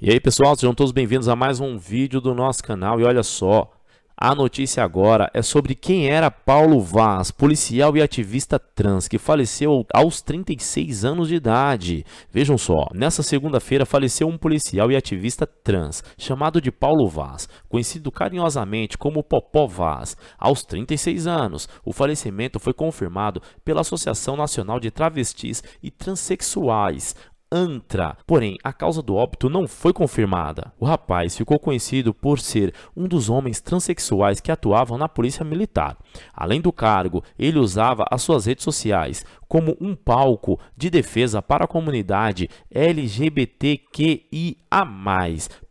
E aí pessoal, sejam todos bem-vindos a mais um vídeo do nosso canal e olha só, a notícia agora é sobre quem era Paulo Vaz, policial e ativista trans, que faleceu aos 36 anos de idade. Vejam só, nessa segunda-feira faleceu um policial e ativista trans, chamado de Paulo Vaz, conhecido carinhosamente como Popó Vaz, aos 36 anos. O falecimento foi confirmado pela Associação Nacional de Travestis e Transsexuais, Antra. Porém, a causa do óbito não foi confirmada. O rapaz ficou conhecido por ser um dos homens transexuais que atuavam na polícia militar. Além do cargo, ele usava as suas redes sociais como um palco de defesa para a comunidade LGBTQIA+,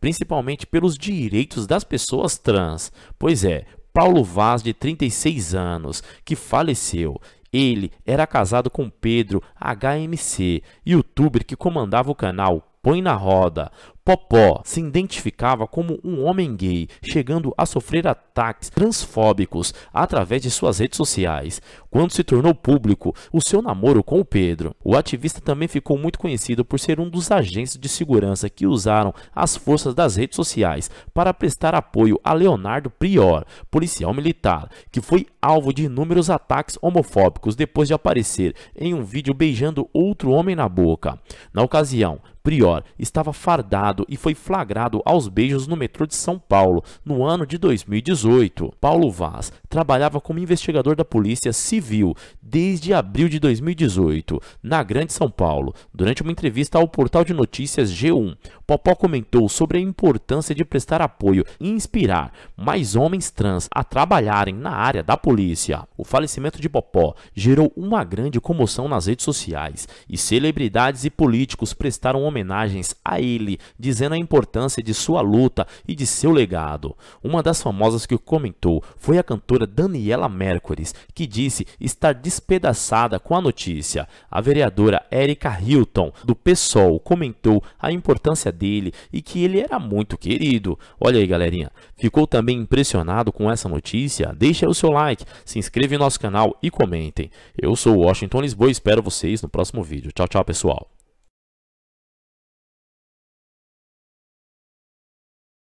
principalmente pelos direitos das pessoas trans. Pois é, Paulo Vaz, de 36 anos, que faleceu ele era casado com Pedro, HMC, youtuber que comandava o canal Põe na Roda. Popó se identificava como um homem gay, chegando a sofrer ataques transfóbicos através de suas redes sociais, quando se tornou público o seu namoro com o Pedro. O ativista também ficou muito conhecido por ser um dos agentes de segurança que usaram as forças das redes sociais para prestar apoio a Leonardo Prior, policial militar, que foi alvo de inúmeros ataques homofóbicos depois de aparecer em um vídeo beijando outro homem na boca. Na ocasião, Prior estava fardado e foi flagrado aos beijos no metrô de São Paulo no ano de 2018. Paulo Vaz trabalhava como investigador da Polícia Civil desde abril de 2018, na Grande São Paulo. Durante uma entrevista ao portal de notícias G1, Popó comentou sobre a importância de prestar apoio e inspirar mais homens trans a trabalharem na área da polícia. O falecimento de Popó gerou uma grande comoção nas redes sociais e celebridades e políticos prestaram homenagens a ele, dizendo a importância de sua luta e de seu legado. Uma das famosas que comentou foi a cantora vereadora Daniela Mercuries, que disse estar despedaçada com a notícia. A vereadora Érica Hilton, do PSOL, comentou a importância dele e que ele era muito querido. Olha aí, galerinha. Ficou também impressionado com essa notícia? Deixa o seu like, se inscreva em nosso canal e comentem. Eu sou Washington Lisboa e espero vocês no próximo vídeo. Tchau, tchau, pessoal.